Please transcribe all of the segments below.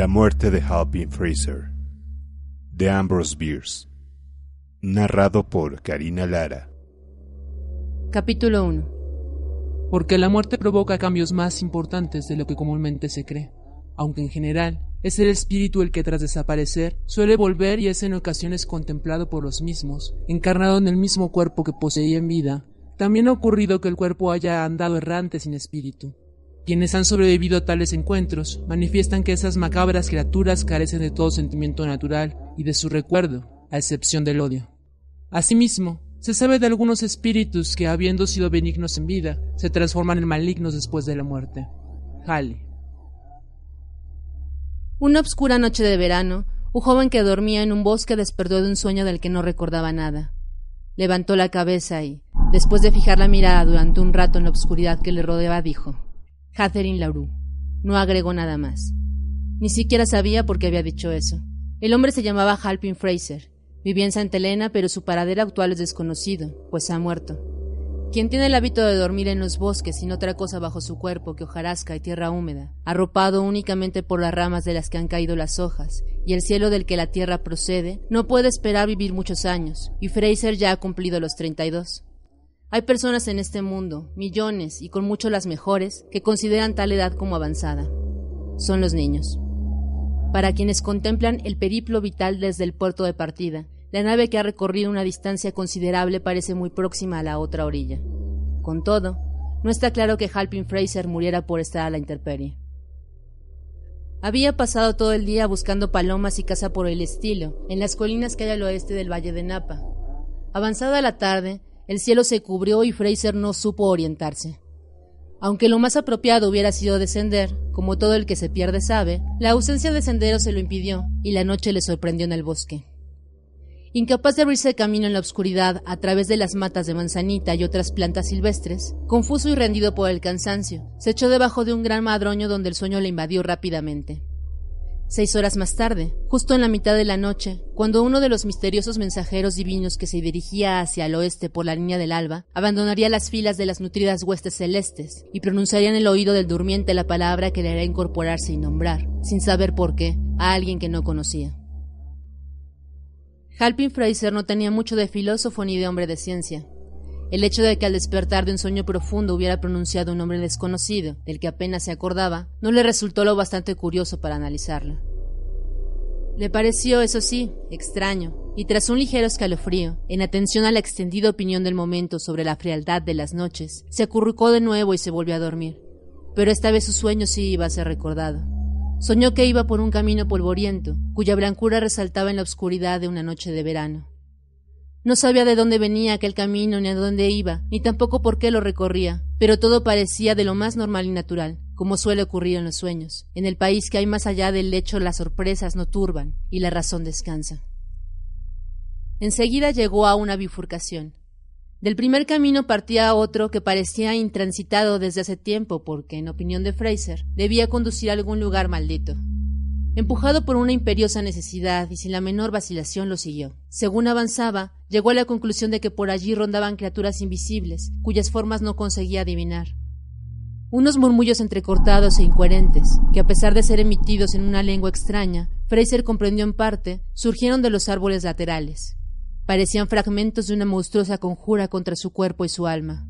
La muerte de Halpin Fraser de Ambrose Beers, Narrado por Karina Lara Capítulo 1 Porque la muerte provoca cambios más importantes de lo que comúnmente se cree, aunque en general es el espíritu el que tras desaparecer suele volver y es en ocasiones contemplado por los mismos, encarnado en el mismo cuerpo que poseía en vida. También ha ocurrido que el cuerpo haya andado errante sin espíritu, quienes han sobrevivido a tales encuentros manifiestan que esas macabras criaturas carecen de todo sentimiento natural y de su recuerdo, a excepción del odio. Asimismo, se sabe de algunos espíritus que, habiendo sido benignos en vida, se transforman en malignos después de la muerte. Halley. Una obscura noche de verano, un joven que dormía en un bosque despertó de un sueño del que no recordaba nada. Levantó la cabeza y, después de fijar la mirada durante un rato en la oscuridad que le rodeaba, dijo Catherine Laroux. No agregó nada más. Ni siquiera sabía por qué había dicho eso. El hombre se llamaba Halpin Fraser. Vivía en Santa Elena, pero su paradero actual es desconocido, pues ha muerto. Quien tiene el hábito de dormir en los bosques sin otra cosa bajo su cuerpo que hojarasca y tierra húmeda, arropado únicamente por las ramas de las que han caído las hojas y el cielo del que la tierra procede, no puede esperar vivir muchos años, y Fraser ya ha cumplido los treinta y dos. Hay personas en este mundo, millones y con mucho las mejores, que consideran tal edad como avanzada. Son los niños. Para quienes contemplan el periplo vital desde el puerto de partida, la nave que ha recorrido una distancia considerable parece muy próxima a la otra orilla. Con todo, no está claro que Halpin Fraser muriera por estar a la intemperie. Había pasado todo el día buscando palomas y caza por el estilo, en las colinas que hay al oeste del valle de Napa. Avanzada la tarde, el cielo se cubrió y Fraser no supo orientarse. Aunque lo más apropiado hubiera sido descender, como todo el que se pierde sabe, la ausencia de sendero se lo impidió y la noche le sorprendió en el bosque. Incapaz de abrirse camino en la oscuridad a través de las matas de manzanita y otras plantas silvestres, confuso y rendido por el cansancio, se echó debajo de un gran madroño donde el sueño le invadió rápidamente. Seis horas más tarde, justo en la mitad de la noche, cuando uno de los misteriosos mensajeros divinos que se dirigía hacia el oeste por la línea del alba, abandonaría las filas de las nutridas huestes celestes y pronunciaría en el oído del durmiente la palabra que le haría incorporarse y nombrar, sin saber por qué, a alguien que no conocía. Halpin Fraser no tenía mucho de filósofo ni de hombre de ciencia, el hecho de que al despertar de un sueño profundo hubiera pronunciado un nombre desconocido, del que apenas se acordaba, no le resultó lo bastante curioso para analizarlo. Le pareció, eso sí, extraño, y tras un ligero escalofrío, en atención a la extendida opinión del momento sobre la frialdad de las noches, se acurrucó de nuevo y se volvió a dormir. Pero esta vez su sueño sí iba a ser recordado. Soñó que iba por un camino polvoriento, cuya blancura resaltaba en la oscuridad de una noche de verano. No sabía de dónde venía aquel camino, ni a dónde iba, ni tampoco por qué lo recorría, pero todo parecía de lo más normal y natural, como suele ocurrir en los sueños. En el país que hay más allá del lecho las sorpresas no turban, y la razón descansa. Enseguida llegó a una bifurcación. Del primer camino partía otro que parecía intransitado desde hace tiempo, porque, en opinión de Fraser, debía conducir a algún lugar maldito. Empujado por una imperiosa necesidad y sin la menor vacilación lo siguió. Según avanzaba, llegó a la conclusión de que por allí rondaban criaturas invisibles, cuyas formas no conseguía adivinar. Unos murmullos entrecortados e incoherentes, que a pesar de ser emitidos en una lengua extraña, Fraser comprendió en parte, surgieron de los árboles laterales. Parecían fragmentos de una monstruosa conjura contra su cuerpo y su alma.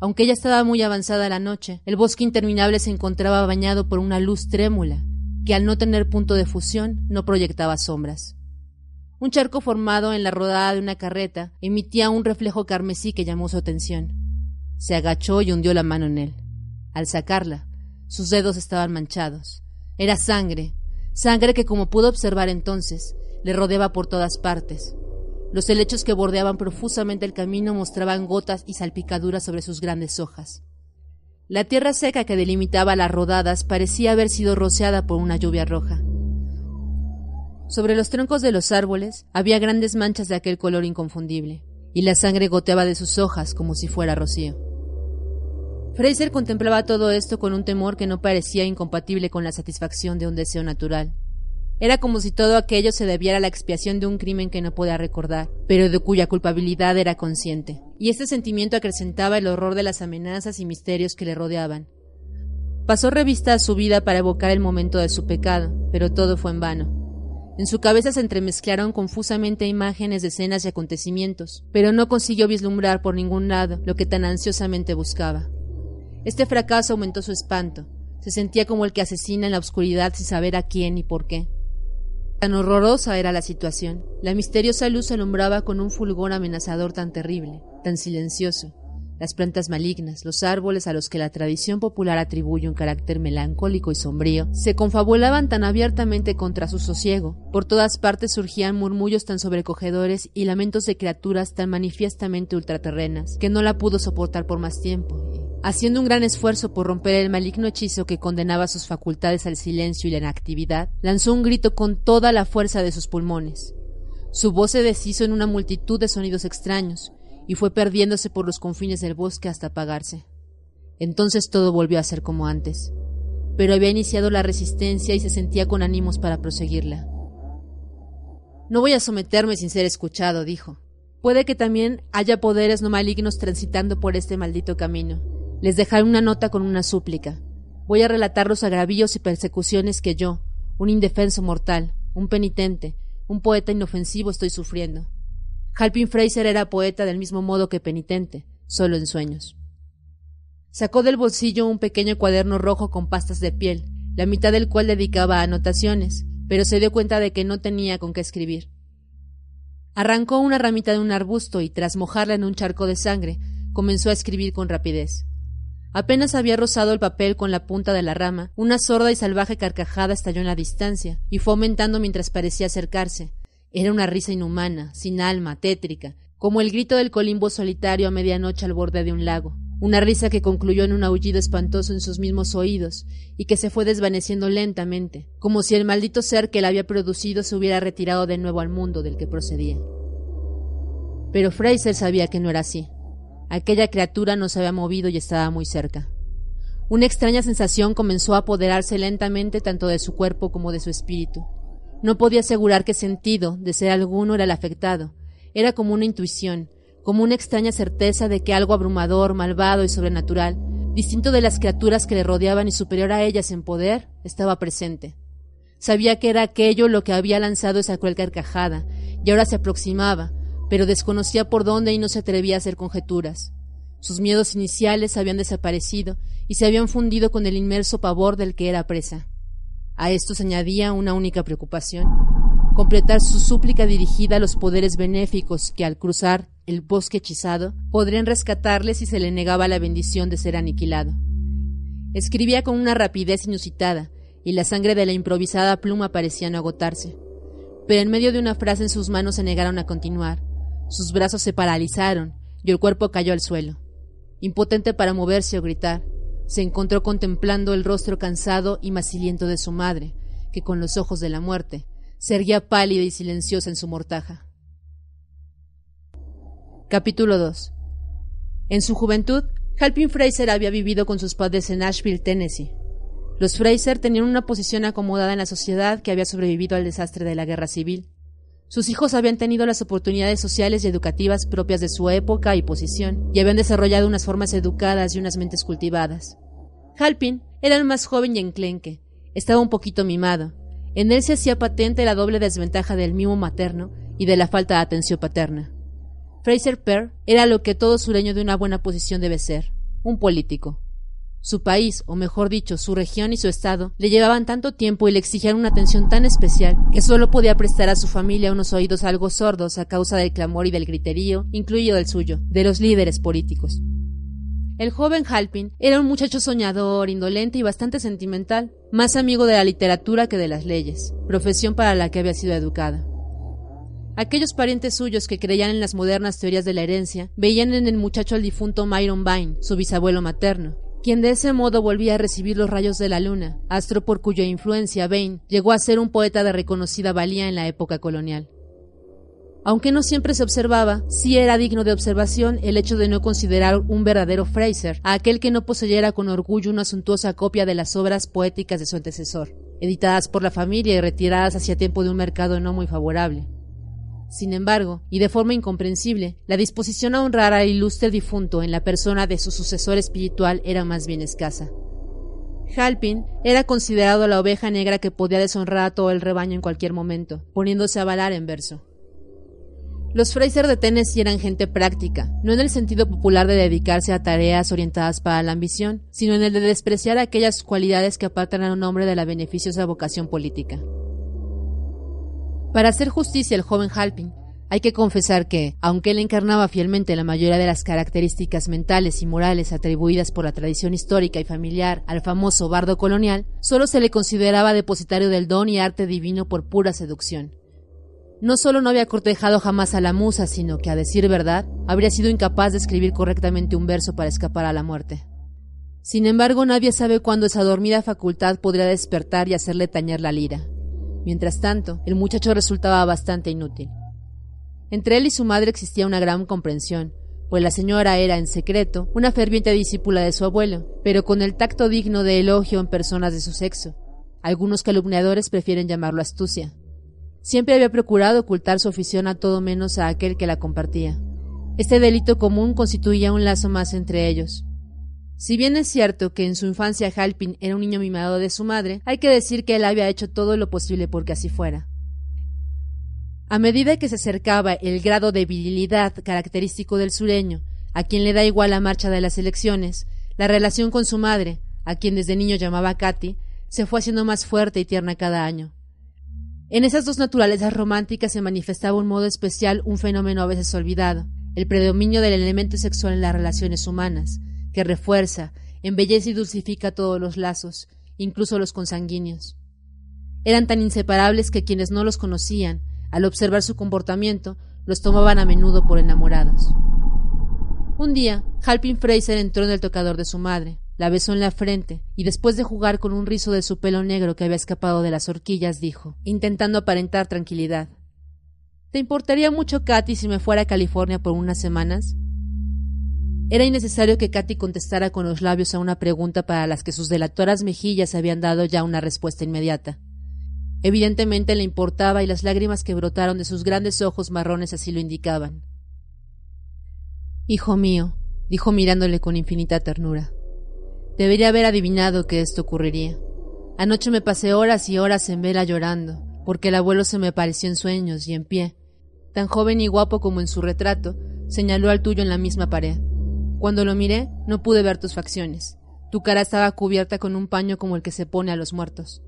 Aunque ya estaba muy avanzada la noche, el bosque interminable se encontraba bañado por una luz trémula, al no tener punto de fusión no proyectaba sombras. Un charco formado en la rodada de una carreta emitía un reflejo carmesí que llamó su atención. Se agachó y hundió la mano en él. Al sacarla, sus dedos estaban manchados. Era sangre, sangre que como pudo observar entonces, le rodeaba por todas partes. Los helechos que bordeaban profusamente el camino mostraban gotas y salpicaduras sobre sus grandes hojas. La tierra seca que delimitaba las rodadas parecía haber sido rociada por una lluvia roja. Sobre los troncos de los árboles había grandes manchas de aquel color inconfundible, y la sangre goteaba de sus hojas como si fuera rocío. Fraser contemplaba todo esto con un temor que no parecía incompatible con la satisfacción de un deseo natural, era como si todo aquello se debiera a la expiación de un crimen que no podía recordar, pero de cuya culpabilidad era consciente. Y este sentimiento acrecentaba el horror de las amenazas y misterios que le rodeaban. Pasó revista a su vida para evocar el momento de su pecado, pero todo fue en vano. En su cabeza se entremezclaron confusamente imágenes de escenas y acontecimientos, pero no consiguió vislumbrar por ningún lado lo que tan ansiosamente buscaba. Este fracaso aumentó su espanto. Se sentía como el que asesina en la oscuridad sin saber a quién y por qué. Tan horrorosa era la situación. La misteriosa luz alumbraba con un fulgor amenazador tan terrible, tan silencioso. Las plantas malignas, los árboles a los que la tradición popular atribuye un carácter melancólico y sombrío, se confabulaban tan abiertamente contra su sosiego. Por todas partes surgían murmullos tan sobrecogedores y lamentos de criaturas tan manifiestamente ultraterrenas, que no la pudo soportar por más tiempo, Haciendo un gran esfuerzo por romper el maligno hechizo que condenaba sus facultades al silencio y la inactividad, lanzó un grito con toda la fuerza de sus pulmones. Su voz se deshizo en una multitud de sonidos extraños y fue perdiéndose por los confines del bosque hasta apagarse. Entonces todo volvió a ser como antes, pero había iniciado la resistencia y se sentía con ánimos para proseguirla. No voy a someterme sin ser escuchado, dijo. Puede que también haya poderes no malignos transitando por este maldito camino. Les dejaré una nota con una súplica. Voy a relatar los agravios y persecuciones que yo, un indefenso mortal, un penitente, un poeta inofensivo estoy sufriendo. Halpin Fraser era poeta del mismo modo que penitente, solo en sueños. Sacó del bolsillo un pequeño cuaderno rojo con pastas de piel, la mitad del cual dedicaba a anotaciones, pero se dio cuenta de que no tenía con qué escribir. Arrancó una ramita de un arbusto y, tras mojarla en un charco de sangre, comenzó a escribir con rapidez. Apenas había rozado el papel con la punta de la rama, una sorda y salvaje carcajada estalló en la distancia, y fue aumentando mientras parecía acercarse. Era una risa inhumana, sin alma, tétrica, como el grito del colimbo solitario a medianoche al borde de un lago. Una risa que concluyó en un aullido espantoso en sus mismos oídos y que se fue desvaneciendo lentamente, como si el maldito ser que la había producido se hubiera retirado de nuevo al mundo del que procedía. Pero Fraser sabía que no era así. Aquella criatura no se había movido y estaba muy cerca. Una extraña sensación comenzó a apoderarse lentamente tanto de su cuerpo como de su espíritu. No podía asegurar qué sentido, de ser alguno, era el afectado. Era como una intuición, como una extraña certeza de que algo abrumador, malvado y sobrenatural, distinto de las criaturas que le rodeaban y superior a ellas en poder, estaba presente. Sabía que era aquello lo que había lanzado esa cruel carcajada, y ahora se aproximaba, pero desconocía por dónde y no se atrevía a hacer conjeturas. Sus miedos iniciales habían desaparecido y se habían fundido con el inmerso pavor del que era presa. A esto se añadía una única preocupación, completar su súplica dirigida a los poderes benéficos que al cruzar el bosque hechizado podrían rescatarle si se le negaba la bendición de ser aniquilado. Escribía con una rapidez inusitada y la sangre de la improvisada pluma parecía no agotarse, pero en medio de una frase en sus manos se negaron a continuar sus brazos se paralizaron y el cuerpo cayó al suelo. Impotente para moverse o gritar, se encontró contemplando el rostro cansado y maciliento de su madre, que con los ojos de la muerte se erguía pálida y silenciosa en su mortaja. Capítulo 2 En su juventud, Halpin Fraser había vivido con sus padres en Nashville, Tennessee. Los Fraser tenían una posición acomodada en la sociedad que había sobrevivido al desastre de la guerra civil. Sus hijos habían tenido las oportunidades sociales y educativas propias de su época y posición, y habían desarrollado unas formas educadas y unas mentes cultivadas. Halpin era el más joven y enclenque. Estaba un poquito mimado. En él se hacía patente la doble desventaja del mimo materno y de la falta de atención paterna. Fraser Pearl era lo que todo sureño de una buena posición debe ser, un político. Su país, o mejor dicho, su región y su estado, le llevaban tanto tiempo y le exigían una atención tan especial que solo podía prestar a su familia unos oídos algo sordos a causa del clamor y del griterío, incluido el suyo, de los líderes políticos. El joven Halpin era un muchacho soñador, indolente y bastante sentimental, más amigo de la literatura que de las leyes, profesión para la que había sido educada. Aquellos parientes suyos que creían en las modernas teorías de la herencia veían en el muchacho al difunto Myron Vine, su bisabuelo materno, quien de ese modo volvía a recibir los rayos de la luna, astro por cuya influencia Bain llegó a ser un poeta de reconocida valía en la época colonial. Aunque no siempre se observaba, sí era digno de observación el hecho de no considerar un verdadero Fraser a aquel que no poseyera con orgullo una suntuosa copia de las obras poéticas de su antecesor, editadas por la familia y retiradas hacia tiempo de un mercado no muy favorable. Sin embargo, y de forma incomprensible, la disposición a honrar al ilustre difunto en la persona de su sucesor espiritual era más bien escasa. Halpin era considerado la oveja negra que podía deshonrar a todo el rebaño en cualquier momento, poniéndose a balar en verso. Los Fraser de Tennessee eran gente práctica, no en el sentido popular de dedicarse a tareas orientadas para la ambición, sino en el de despreciar aquellas cualidades que apartan a un hombre de la beneficiosa vocación política. Para hacer justicia al joven Halpin, hay que confesar que, aunque él encarnaba fielmente la mayoría de las características mentales y morales atribuidas por la tradición histórica y familiar al famoso bardo colonial, solo se le consideraba depositario del don y arte divino por pura seducción. No solo no había cortejado jamás a la musa, sino que, a decir verdad, habría sido incapaz de escribir correctamente un verso para escapar a la muerte. Sin embargo, nadie sabe cuándo esa dormida facultad podría despertar y hacerle tañer la lira. Mientras tanto, el muchacho resultaba bastante inútil. Entre él y su madre existía una gran comprensión, pues la señora era, en secreto, una ferviente discípula de su abuelo, pero con el tacto digno de elogio en personas de su sexo. Algunos calumniadores prefieren llamarlo astucia. Siempre había procurado ocultar su afición a todo menos a aquel que la compartía. Este delito común constituía un lazo más entre ellos. Si bien es cierto que en su infancia Halpin era un niño mimado de su madre, hay que decir que él había hecho todo lo posible porque así fuera. A medida que se acercaba el grado de virilidad característico del sureño, a quien le da igual la marcha de las elecciones, la relación con su madre, a quien desde niño llamaba Katy, se fue haciendo más fuerte y tierna cada año. En esas dos naturalezas románticas se manifestaba un modo especial un fenómeno a veces olvidado, el predominio del elemento sexual en las relaciones humanas, que refuerza, embellece y dulcifica todos los lazos, incluso los consanguíneos. Eran tan inseparables que quienes no los conocían, al observar su comportamiento, los tomaban a menudo por enamorados. Un día, Halpin Fraser entró en el tocador de su madre, la besó en la frente y después de jugar con un rizo de su pelo negro que había escapado de las horquillas, dijo, intentando aparentar tranquilidad: ¿Te importaría mucho, Katy, si me fuera a California por unas semanas? Era innecesario que Katy contestara con los labios a una pregunta para las que sus delatoras mejillas habían dado ya una respuesta inmediata. Evidentemente le importaba y las lágrimas que brotaron de sus grandes ojos marrones así lo indicaban. Hijo mío, dijo mirándole con infinita ternura. Debería haber adivinado que esto ocurriría. Anoche me pasé horas y horas en vela llorando, porque el abuelo se me apareció en sueños y en pie, tan joven y guapo como en su retrato, señaló al tuyo en la misma pared. Cuando lo miré, no pude ver tus facciones. Tu cara estaba cubierta con un paño como el que se pone a los muertos.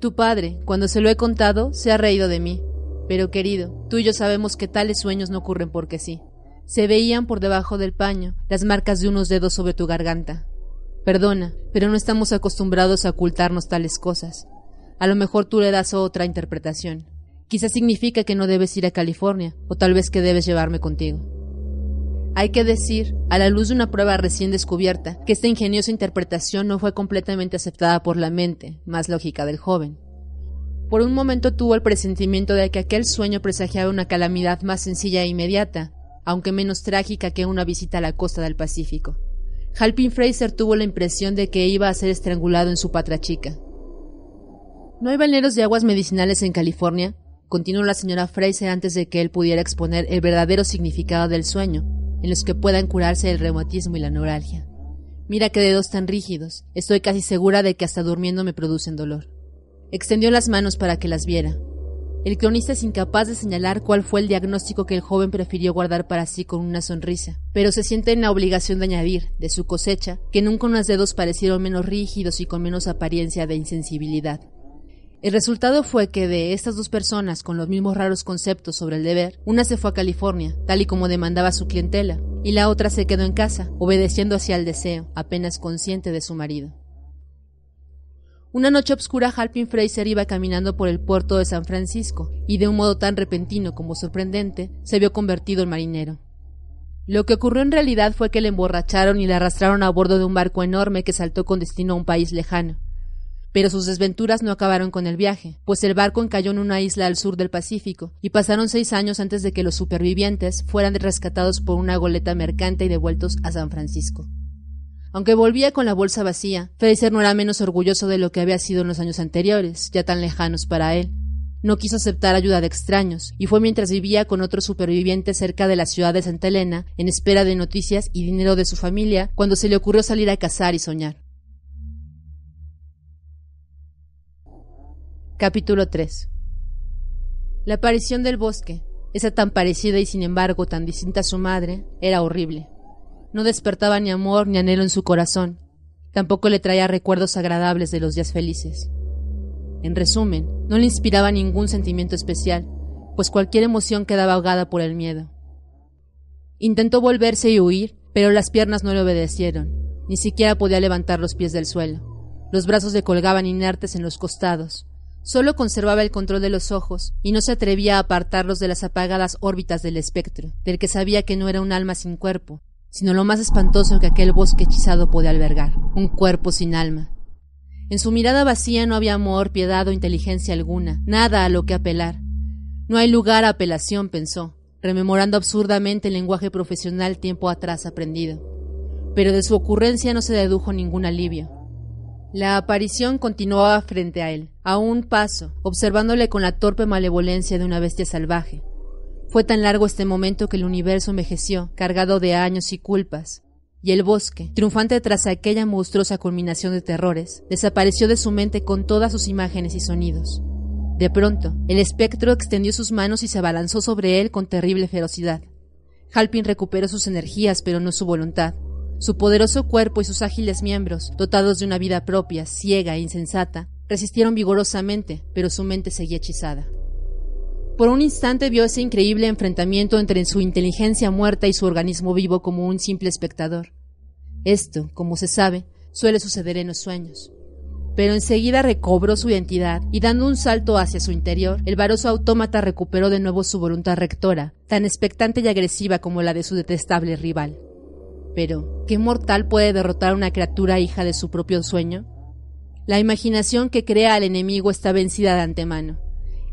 Tu padre, cuando se lo he contado, se ha reído de mí. Pero querido, tú y yo sabemos que tales sueños no ocurren porque sí. Se veían por debajo del paño las marcas de unos dedos sobre tu garganta. Perdona, pero no estamos acostumbrados a ocultarnos tales cosas. A lo mejor tú le das otra interpretación. Quizás significa que no debes ir a California, o tal vez que debes llevarme contigo. Hay que decir, a la luz de una prueba recién descubierta, que esta ingeniosa interpretación no fue completamente aceptada por la mente más lógica del joven. Por un momento tuvo el presentimiento de que aquel sueño presagiaba una calamidad más sencilla e inmediata, aunque menos trágica que una visita a la costa del Pacífico. Halpin Fraser tuvo la impresión de que iba a ser estrangulado en su patra chica. ¿No hay balneros de aguas medicinales en California? Continuó la señora Fraser antes de que él pudiera exponer el verdadero significado del sueño, en los que puedan curarse el reumatismo y la neuralgia. Mira qué dedos tan rígidos, estoy casi segura de que hasta durmiendo me producen dolor. Extendió las manos para que las viera. El cronista es incapaz de señalar cuál fue el diagnóstico que el joven prefirió guardar para sí con una sonrisa, pero se siente en la obligación de añadir, de su cosecha, que nunca unos dedos parecieron menos rígidos y con menos apariencia de insensibilidad. El resultado fue que de estas dos personas con los mismos raros conceptos sobre el deber, una se fue a California, tal y como demandaba su clientela, y la otra se quedó en casa, obedeciendo hacia el deseo, apenas consciente de su marido. Una noche oscura, Halpin Fraser iba caminando por el puerto de San Francisco, y de un modo tan repentino como sorprendente, se vio convertido en marinero. Lo que ocurrió en realidad fue que le emborracharon y le arrastraron a bordo de un barco enorme que saltó con destino a un país lejano, pero sus desventuras no acabaron con el viaje, pues el barco encalló en una isla al sur del Pacífico, y pasaron seis años antes de que los supervivientes fueran rescatados por una goleta mercante y devueltos a San Francisco. Aunque volvía con la bolsa vacía, Fraser no era menos orgulloso de lo que había sido en los años anteriores, ya tan lejanos para él. No quiso aceptar ayuda de extraños, y fue mientras vivía con otro superviviente cerca de la ciudad de Santa Elena, en espera de noticias y dinero de su familia, cuando se le ocurrió salir a cazar y soñar. Capítulo 3 La aparición del bosque, esa tan parecida y sin embargo tan distinta a su madre, era horrible. No despertaba ni amor ni anhelo en su corazón, tampoco le traía recuerdos agradables de los días felices. En resumen, no le inspiraba ningún sentimiento especial, pues cualquier emoción quedaba ahogada por el miedo. Intentó volverse y huir, pero las piernas no le obedecieron, ni siquiera podía levantar los pies del suelo. Los brazos le colgaban inertes en los costados, Solo conservaba el control de los ojos y no se atrevía a apartarlos de las apagadas órbitas del espectro, del que sabía que no era un alma sin cuerpo, sino lo más espantoso que aquel bosque hechizado podía albergar, un cuerpo sin alma. En su mirada vacía no había amor, piedad o inteligencia alguna, nada a lo que apelar. No hay lugar a apelación, pensó, rememorando absurdamente el lenguaje profesional tiempo atrás aprendido. Pero de su ocurrencia no se dedujo ningún alivio. La aparición continuaba frente a él, a un paso, observándole con la torpe malevolencia de una bestia salvaje. Fue tan largo este momento que el universo envejeció, cargado de años y culpas, y el bosque, triunfante tras aquella monstruosa culminación de terrores, desapareció de su mente con todas sus imágenes y sonidos. De pronto, el espectro extendió sus manos y se abalanzó sobre él con terrible ferocidad. Halpin recuperó sus energías, pero no su voluntad. Su poderoso cuerpo y sus ágiles miembros, dotados de una vida propia, ciega e insensata, resistieron vigorosamente, pero su mente seguía hechizada. Por un instante vio ese increíble enfrentamiento entre su inteligencia muerta y su organismo vivo como un simple espectador. Esto, como se sabe, suele suceder en los sueños. Pero enseguida recobró su identidad y dando un salto hacia su interior, el varoso autómata recuperó de nuevo su voluntad rectora, tan expectante y agresiva como la de su detestable rival. Pero, ¿qué mortal puede derrotar a una criatura hija de su propio sueño? La imaginación que crea al enemigo está vencida de antemano.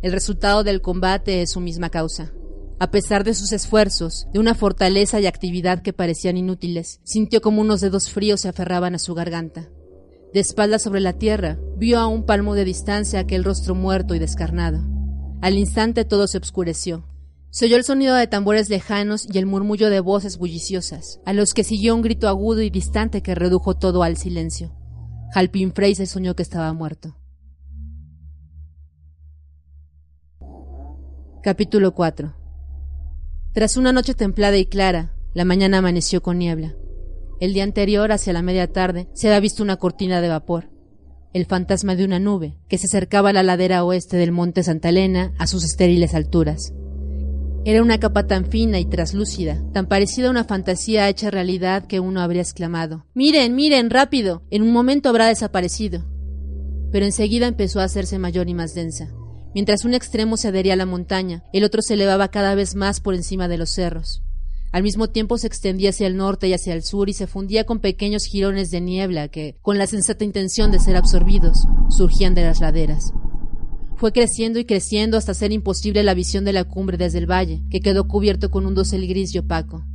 El resultado del combate es su misma causa. A pesar de sus esfuerzos, de una fortaleza y actividad que parecían inútiles, sintió como unos dedos fríos se aferraban a su garganta. De espalda sobre la tierra, vio a un palmo de distancia aquel rostro muerto y descarnado. Al instante todo se obscureció. Se oyó el sonido de tambores lejanos y el murmullo de voces bulliciosas, a los que siguió un grito agudo y distante que redujo todo al silencio. Halpin Frey soñó que estaba muerto. Capítulo 4 Tras una noche templada y clara, la mañana amaneció con niebla. El día anterior, hacia la media tarde, se había visto una cortina de vapor, el fantasma de una nube, que se acercaba a la ladera oeste del monte Santa Elena a sus estériles alturas. Era una capa tan fina y traslúcida, tan parecida a una fantasía hecha realidad que uno habría exclamado, Miren, miren, rápido, en un momento habrá desaparecido. Pero enseguida empezó a hacerse mayor y más densa. Mientras un extremo se adhería a la montaña, el otro se elevaba cada vez más por encima de los cerros. Al mismo tiempo se extendía hacia el norte y hacia el sur y se fundía con pequeños jirones de niebla que, con la sensata intención de ser absorbidos, surgían de las laderas. Fue creciendo y creciendo hasta ser imposible la visión de la cumbre desde el valle, que quedó cubierto con un dosel gris y opaco.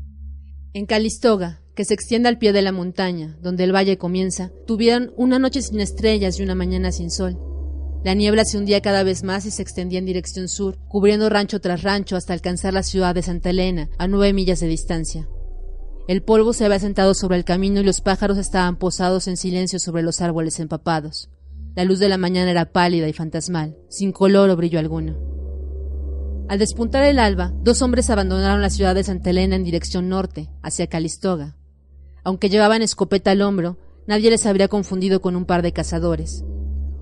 En Calistoga, que se extiende al pie de la montaña, donde el valle comienza, tuvieron una noche sin estrellas y una mañana sin sol. La niebla se hundía cada vez más y se extendía en dirección sur, cubriendo rancho tras rancho hasta alcanzar la ciudad de Santa Elena, a nueve millas de distancia. El polvo se había sentado sobre el camino y los pájaros estaban posados en silencio sobre los árboles empapados. La luz de la mañana era pálida y fantasmal, sin color o brillo alguno. Al despuntar el alba, dos hombres abandonaron la ciudad de Santa Elena en dirección norte, hacia Calistoga. Aunque llevaban escopeta al hombro, nadie les habría confundido con un par de cazadores.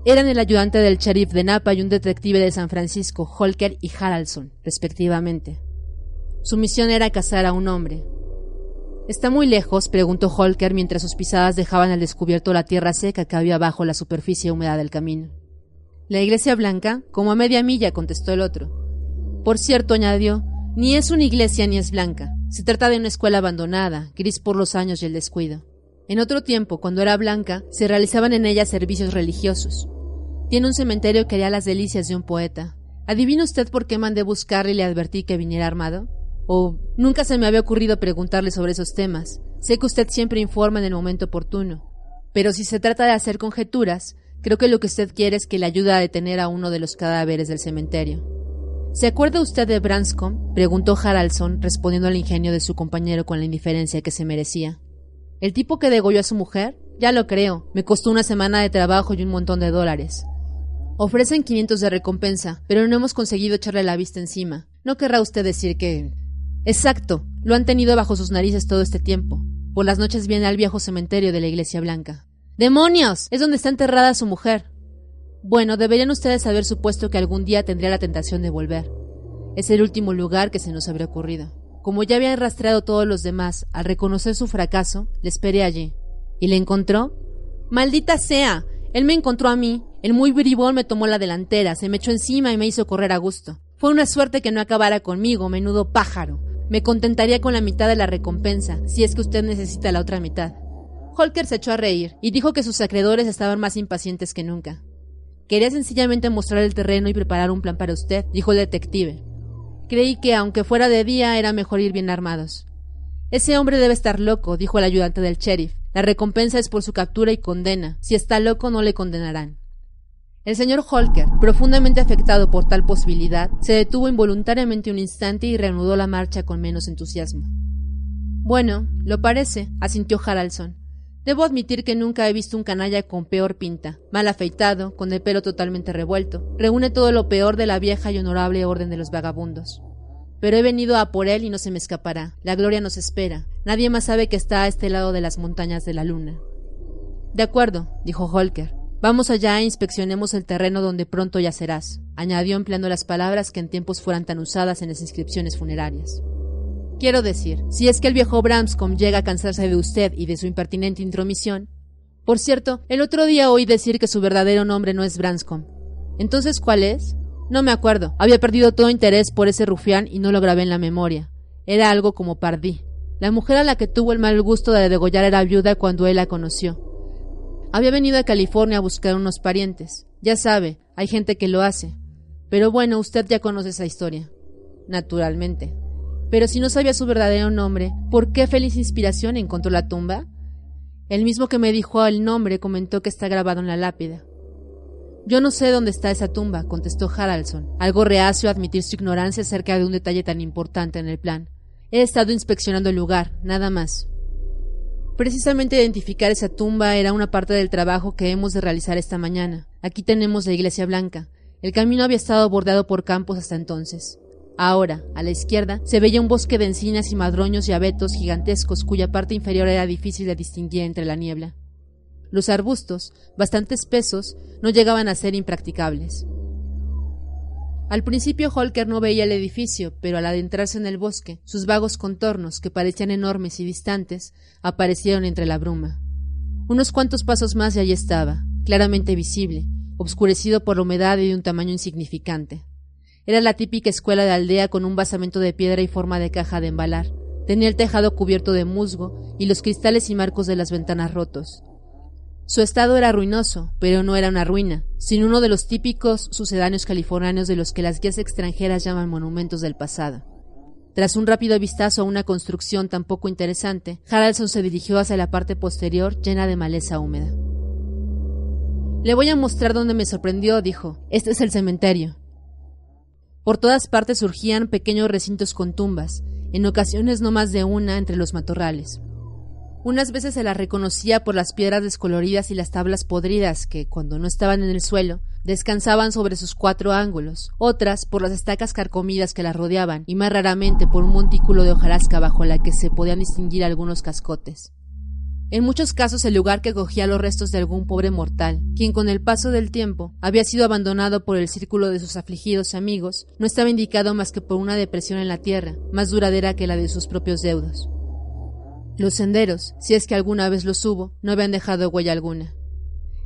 Eran el ayudante del sheriff de Napa y un detective de San Francisco, Holker y Haraldson, respectivamente. Su misión era cazar a un hombre, ¿Está muy lejos? preguntó Holker mientras sus pisadas dejaban al descubierto la tierra seca que había bajo la superficie húmeda del camino. La iglesia blanca, como a media milla, contestó el otro. Por cierto, añadió, ni es una iglesia ni es blanca. Se trata de una escuela abandonada, gris por los años y el descuido. En otro tiempo, cuando era blanca, se realizaban en ella servicios religiosos. Tiene un cementerio que haría las delicias de un poeta. ¿Adivina usted por qué mandé buscarle y le advertí que viniera armado? Oh, nunca se me había ocurrido preguntarle sobre esos temas. Sé que usted siempre informa en el momento oportuno. Pero si se trata de hacer conjeturas, creo que lo que usted quiere es que le ayude a detener a uno de los cadáveres del cementerio. ¿Se acuerda usted de Branscombe? preguntó Haraldson, respondiendo al ingenio de su compañero con la indiferencia que se merecía. ¿El tipo que degolló a su mujer? Ya lo creo, me costó una semana de trabajo y un montón de dólares. Ofrecen 500 de recompensa, pero no hemos conseguido echarle la vista encima. No querrá usted decir que Exacto, lo han tenido bajo sus narices todo este tiempo. Por las noches viene al viejo cementerio de la iglesia blanca. ¡Demonios! Es donde está enterrada su mujer. Bueno, deberían ustedes haber supuesto que algún día tendría la tentación de volver. Es el último lugar que se nos habría ocurrido. Como ya habían rastreado todos los demás, al reconocer su fracaso, le esperé allí. ¿Y le encontró? ¡Maldita sea! Él me encontró a mí. El muy bribón me tomó la delantera, se me echó encima y me hizo correr a gusto. Fue una suerte que no acabara conmigo, menudo pájaro. Me contentaría con la mitad de la recompensa, si es que usted necesita la otra mitad. Holker se echó a reír y dijo que sus acreedores estaban más impacientes que nunca. Quería sencillamente mostrar el terreno y preparar un plan para usted, dijo el detective. Creí que, aunque fuera de día, era mejor ir bien armados. Ese hombre debe estar loco, dijo el ayudante del sheriff. La recompensa es por su captura y condena. Si está loco, no le condenarán. El señor Holker, profundamente afectado por tal posibilidad, se detuvo involuntariamente un instante y reanudó la marcha con menos entusiasmo. Bueno, lo parece, asintió Haraldson. Debo admitir que nunca he visto un canalla con peor pinta, mal afeitado, con el pelo totalmente revuelto. Reúne todo lo peor de la vieja y honorable orden de los vagabundos. Pero he venido a por él y no se me escapará. La gloria nos espera. Nadie más sabe que está a este lado de las montañas de la luna. De acuerdo, dijo Holker. Vamos allá e inspeccionemos el terreno donde pronto yacerás, añadió empleando las palabras que en tiempos fueran tan usadas en las inscripciones funerarias. Quiero decir, si es que el viejo Bramscom llega a cansarse de usted y de su impertinente intromisión. Por cierto, el otro día oí decir que su verdadero nombre no es Branscombe. Entonces, ¿cuál es? No me acuerdo. Había perdido todo interés por ese rufián y no lo grabé en la memoria. Era algo como Pardí. La mujer a la que tuvo el mal gusto de degollar era viuda cuando él la conoció. Había venido a California a buscar unos parientes. Ya sabe, hay gente que lo hace. Pero bueno, usted ya conoce esa historia. Naturalmente. Pero si no sabía su verdadero nombre, ¿por qué Feliz Inspiración encontró la tumba? El mismo que me dijo el nombre comentó que está grabado en la lápida. Yo no sé dónde está esa tumba, contestó Haraldson, algo reacio a admitir su ignorancia acerca de un detalle tan importante en el plan. He estado inspeccionando el lugar, nada más. Precisamente identificar esa tumba era una parte del trabajo que hemos de realizar esta mañana. Aquí tenemos la iglesia blanca. El camino había estado bordeado por campos hasta entonces. Ahora, a la izquierda, se veía un bosque de encinas y madroños y abetos gigantescos cuya parte inferior era difícil de distinguir entre la niebla. Los arbustos, bastante espesos, no llegaban a ser impracticables. Al principio Holker no veía el edificio, pero al adentrarse en el bosque, sus vagos contornos, que parecían enormes y distantes, aparecieron entre la bruma. Unos cuantos pasos más y allí estaba, claramente visible, obscurecido por la humedad y de un tamaño insignificante. Era la típica escuela de aldea con un basamento de piedra y forma de caja de embalar. Tenía el tejado cubierto de musgo y los cristales y marcos de las ventanas rotos. Su estado era ruinoso, pero no era una ruina, sino uno de los típicos sucedáneos californianos de los que las guías extranjeras llaman monumentos del pasado. Tras un rápido vistazo a una construcción tan poco interesante, Haraldson se dirigió hacia la parte posterior llena de maleza húmeda. Le voy a mostrar dónde me sorprendió, dijo. Este es el cementerio. Por todas partes surgían pequeños recintos con tumbas, en ocasiones no más de una entre los matorrales. Unas veces se las reconocía por las piedras descoloridas y las tablas podridas que, cuando no estaban en el suelo, descansaban sobre sus cuatro ángulos, otras por las estacas carcomidas que las rodeaban, y más raramente por un montículo de hojarasca bajo la que se podían distinguir algunos cascotes. En muchos casos el lugar que cogía los restos de algún pobre mortal, quien con el paso del tiempo había sido abandonado por el círculo de sus afligidos amigos, no estaba indicado más que por una depresión en la tierra, más duradera que la de sus propios deudos. Los senderos, si es que alguna vez los hubo, no habían dejado huella alguna.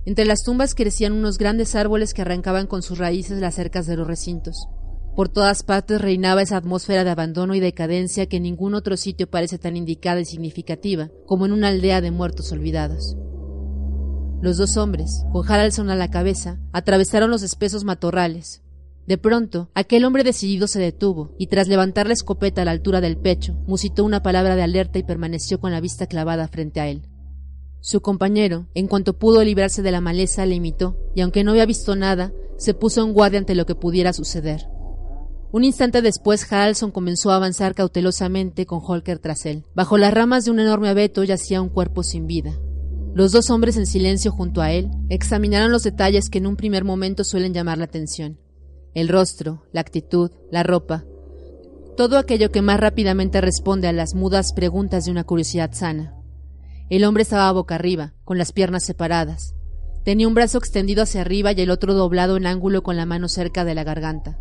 Entre las tumbas crecían unos grandes árboles que arrancaban con sus raíces las cercas de los recintos. Por todas partes reinaba esa atmósfera de abandono y decadencia que en ningún otro sitio parece tan indicada y significativa como en una aldea de muertos olvidados. Los dos hombres, con Haraldson a la cabeza, atravesaron los espesos matorrales, de pronto, aquel hombre decidido se detuvo y tras levantar la escopeta a la altura del pecho, musitó una palabra de alerta y permaneció con la vista clavada frente a él. Su compañero, en cuanto pudo librarse de la maleza, le imitó, y aunque no había visto nada, se puso en guardia ante lo que pudiera suceder. Un instante después, Halson comenzó a avanzar cautelosamente con Holker tras él. Bajo las ramas de un enorme abeto yacía un cuerpo sin vida. Los dos hombres en silencio junto a él examinaron los detalles que en un primer momento suelen llamar la atención el rostro, la actitud, la ropa, todo aquello que más rápidamente responde a las mudas preguntas de una curiosidad sana. El hombre estaba boca arriba, con las piernas separadas. Tenía un brazo extendido hacia arriba y el otro doblado en ángulo con la mano cerca de la garganta.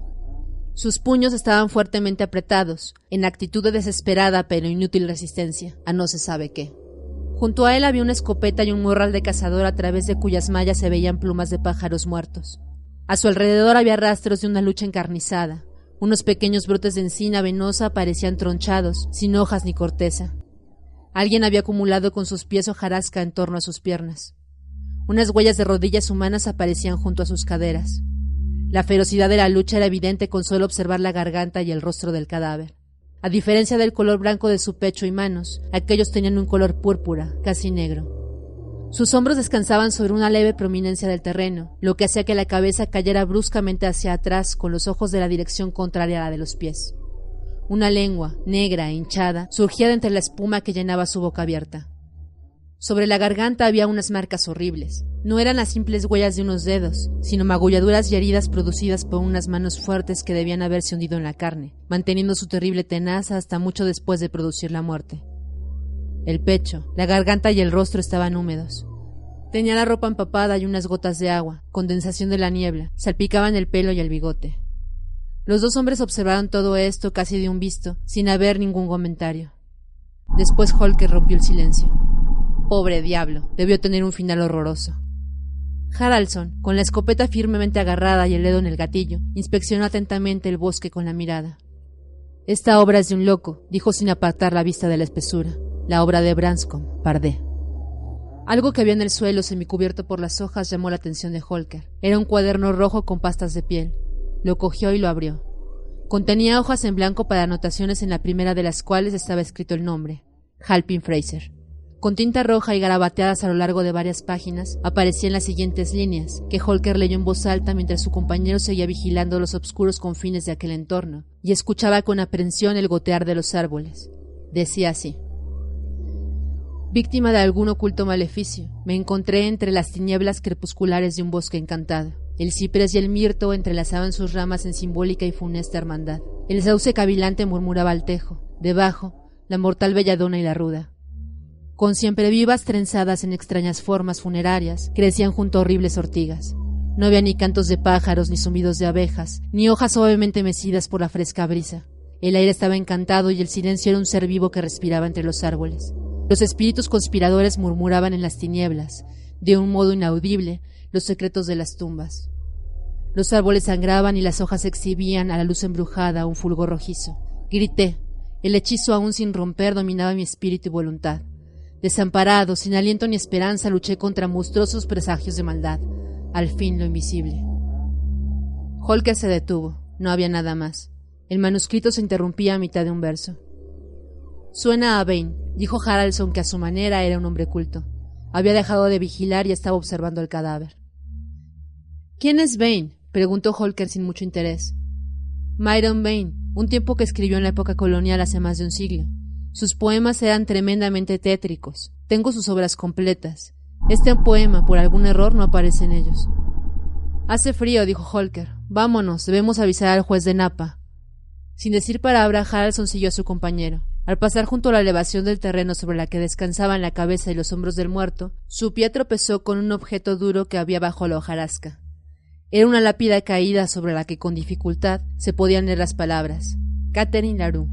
Sus puños estaban fuertemente apretados, en actitud de desesperada pero inútil resistencia, a no se sabe qué. Junto a él había una escopeta y un morral de cazador a través de cuyas mallas se veían plumas de pájaros muertos. A su alrededor había rastros de una lucha encarnizada. Unos pequeños brotes de encina venosa parecían tronchados, sin hojas ni corteza. Alguien había acumulado con sus pies hojarasca en torno a sus piernas. Unas huellas de rodillas humanas aparecían junto a sus caderas. La ferocidad de la lucha era evidente con solo observar la garganta y el rostro del cadáver. A diferencia del color blanco de su pecho y manos, aquellos tenían un color púrpura, casi negro. Sus hombros descansaban sobre una leve prominencia del terreno, lo que hacía que la cabeza cayera bruscamente hacia atrás con los ojos de la dirección contraria a la de los pies. Una lengua, negra e hinchada, surgía de entre la espuma que llenaba su boca abierta. Sobre la garganta había unas marcas horribles. No eran las simples huellas de unos dedos, sino magulladuras y heridas producidas por unas manos fuertes que debían haberse hundido en la carne, manteniendo su terrible tenaza hasta mucho después de producir la muerte. El pecho, la garganta y el rostro estaban húmedos. Tenía la ropa empapada y unas gotas de agua, condensación de la niebla, salpicaban el pelo y el bigote. Los dos hombres observaron todo esto casi de un visto, sin haber ningún comentario. Después Holker rompió el silencio. Pobre diablo, debió tener un final horroroso. Haraldson, con la escopeta firmemente agarrada y el dedo en el gatillo, inspeccionó atentamente el bosque con la mirada. Esta obra es de un loco, dijo sin apartar la vista de la espesura la obra de Branscombe, Pardé. Algo que había en el suelo semicubierto por las hojas llamó la atención de Holker. Era un cuaderno rojo con pastas de piel. Lo cogió y lo abrió. Contenía hojas en blanco para anotaciones en la primera de las cuales estaba escrito el nombre, Halpin Fraser. Con tinta roja y garabateadas a lo largo de varias páginas, aparecían las siguientes líneas, que Holker leyó en voz alta mientras su compañero seguía vigilando los oscuros confines de aquel entorno, y escuchaba con aprensión el gotear de los árboles. Decía así víctima de algún oculto maleficio. Me encontré entre las tinieblas crepusculares de un bosque encantado. El ciprés y el mirto entrelazaban sus ramas en simbólica y funesta hermandad. El sauce cavilante murmuraba al tejo. Debajo, la mortal belladona y la ruda. Con siempre vivas trenzadas en extrañas formas funerarias, crecían junto a horribles ortigas. No había ni cantos de pájaros, ni sumidos de abejas, ni hojas suavemente mecidas por la fresca brisa. El aire estaba encantado y el silencio era un ser vivo que respiraba entre los árboles. Los espíritus conspiradores murmuraban en las tinieblas, de un modo inaudible, los secretos de las tumbas. Los árboles sangraban y las hojas exhibían a la luz embrujada un fulgor rojizo. Grité. El hechizo aún sin romper dominaba mi espíritu y voluntad. Desamparado, sin aliento ni esperanza, luché contra monstruosos presagios de maldad. Al fin lo invisible. Holker se detuvo. No había nada más. El manuscrito se interrumpía a mitad de un verso. Suena a Bane, dijo Haraldson, que a su manera era un hombre culto. Había dejado de vigilar y estaba observando el cadáver. ¿Quién es Bane? preguntó Holker sin mucho interés. Myron Bane, un tiempo que escribió en la época colonial hace más de un siglo. Sus poemas eran tremendamente tétricos. Tengo sus obras completas. Este poema, por algún error, no aparece en ellos. Hace frío, dijo Holker. Vámonos, debemos avisar al juez de Napa. Sin decir palabra, Harrelson siguió a su compañero. Al pasar junto a la elevación del terreno sobre la que descansaban la cabeza y los hombros del muerto, su pie tropezó con un objeto duro que había bajo la hojarasca. Era una lápida caída sobre la que con dificultad se podían leer las palabras. Catherine Larue.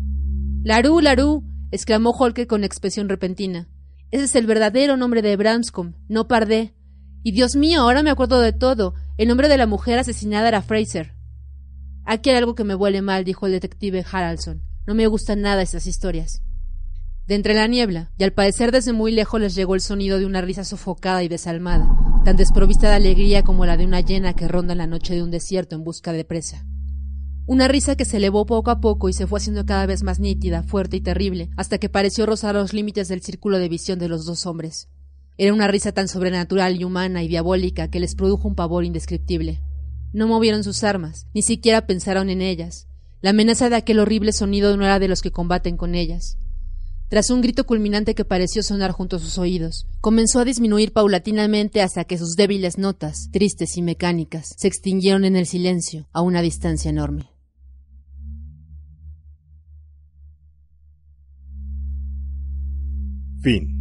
Larue, Larue, exclamó Holker con expresión repentina. Ese es el verdadero nombre de Branscom, no Pardé. Y Dios mío, ahora me acuerdo de todo. El nombre de la mujer asesinada era Fraser. Aquí hay algo que me huele mal, dijo el detective Haraldson. No me gustan nada esas historias. De entre la niebla, y al parecer desde muy lejos les llegó el sonido de una risa sofocada y desalmada, tan desprovista de alegría como la de una llena que ronda en la noche de un desierto en busca de presa. Una risa que se elevó poco a poco y se fue haciendo cada vez más nítida, fuerte y terrible, hasta que pareció rozar los límites del círculo de visión de los dos hombres. Era una risa tan sobrenatural y humana y diabólica que les produjo un pavor indescriptible. No movieron sus armas, ni siquiera pensaron en ellas, la amenaza de aquel horrible sonido no era de los que combaten con ellas. Tras un grito culminante que pareció sonar junto a sus oídos, comenzó a disminuir paulatinamente hasta que sus débiles notas, tristes y mecánicas, se extinguieron en el silencio a una distancia enorme. Fin.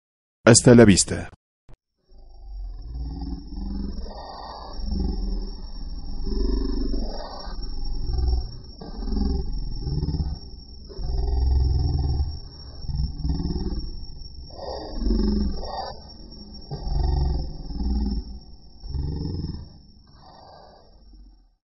hasta la vista